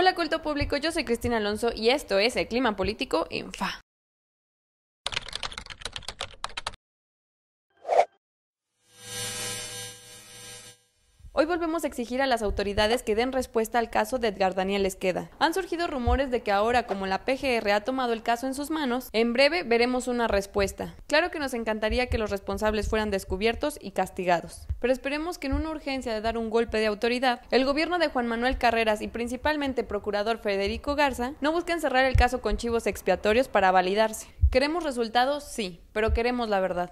Hola culto público, yo soy Cristina Alonso y esto es El Clima Político en FA. Hoy volvemos a exigir a las autoridades que den respuesta al caso de Edgar Daniel Esqueda. Han surgido rumores de que ahora, como la PGR ha tomado el caso en sus manos, en breve veremos una respuesta. Claro que nos encantaría que los responsables fueran descubiertos y castigados, pero esperemos que en una urgencia de dar un golpe de autoridad, el gobierno de Juan Manuel Carreras y principalmente procurador Federico Garza no busquen cerrar el caso con chivos expiatorios para validarse. ¿Queremos resultados? Sí, pero queremos la verdad.